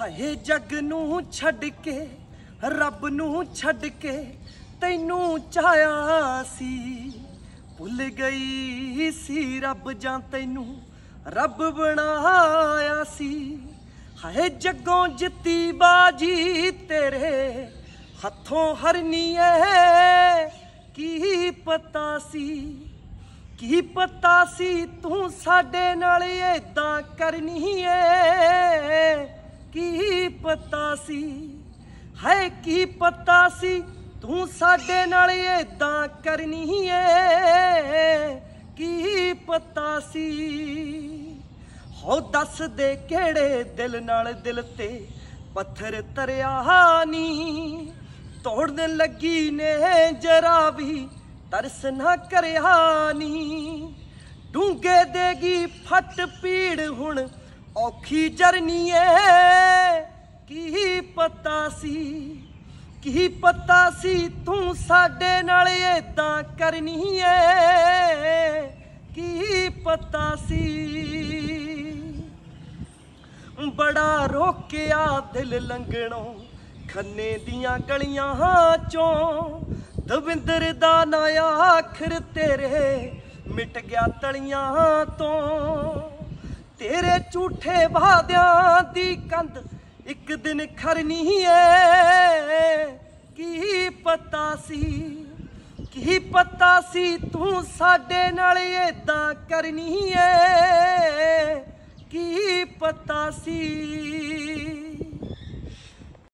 ਹਾਏ ਜੱਗ ਨੂੰ ਛੱਡ ਕੇ ਰੱਬ ਨੂੰ ਛੱਡ ਕੇ ਤੈਨੂੰ ਚਾਇਆ ਸੀ ਭੁੱਲ ਗਈ ਸੀ ਰੱਬ ਜਾਂ ਤੈਨੂੰ ਰੱਬ ਬਣਾਇਆ ਸੀ ਹਾਏ ਜੱਗੋਂ ਜਿੱਤੀ ਬਾਜੀ ਤੇਰੇ ਹੱਥੋਂ ਹਰਨੀ ਐ ਕੀ ਪਤਾ ਸੀ ਕੀ ਪਤਾ ਸੀ ਤੂੰ ਸਾਡੇ ਨਾਲ ਐਦਾਂ ਕਰਨੀ ਏ ਕੀ ਪਤਾ ਸੀ ਹੈ ਕੀ ਪਤਾ ਸੀ ਤੂੰ ਸਾਡੇ ਨਾਲ ਐਦਾਂ ਕਰਨੀ ਏ ਕੀ ਪਤਾ ਸੀ ਹੋ ਦੱਸ ਦੇ ਕਿਹੜੇ ਦਿਲ ਨਾਲ ਦਿਲ ਤੇ ਪੱਥਰ ਤਰਿਆ ਨੀ ਤੋੜਨ ਲੱਗੀ ਨੇ ਜਰਾ ਵੀ ਤਰਸ ਨਾ ਕਰਿਆ ਨੀ ਡੂੰਗੇ ਦੇਗੀ ਫਟ ਪੀੜ ਹੁਣ ਔਖੀ ਜਰਨੀ ਏ ਕੀ ਪਤਾ ਸੀ ਕੀ ਪਤਾ ਸੀ ਤੂੰ ਸਾਡੇ ਨਾਲ ਇਦਾਂ ਕਰਨੀ ਏ ਕੀ ਪਤਾ ਸੀ ਬੜਾ ਰੋਕਿਆ ਦਿਲ ਲੰਗਣੋਂ ਖੰਨੇ ਦੀਆਂ ਗਲੀਆਂ ਚੋਂ ਦਵਿੰਦਰ ਦਾ ਨਾ ਆਖਰ ਤੇਰੇ ਮਿਟ ਗਿਆ ਤਲੀਆਂ ਤੋਂ ਤੇਰੇ ਝੂਠੇ ਵਾਦਿਆਂ ਦੀ ਕੰਧ ਇੱਕ ਦਿਨ ਖਰਨੀ ਏ ਕੀ ਪਤਾ ਸੀ ਕੀ ਪਤਾ ਸੀ ਤੂੰ ਸਾਡੇ ਨਾਲ ਇਦਾਂ ਕਰਨੀ ਏ ਕੀ ਪਤਾ ਸੀ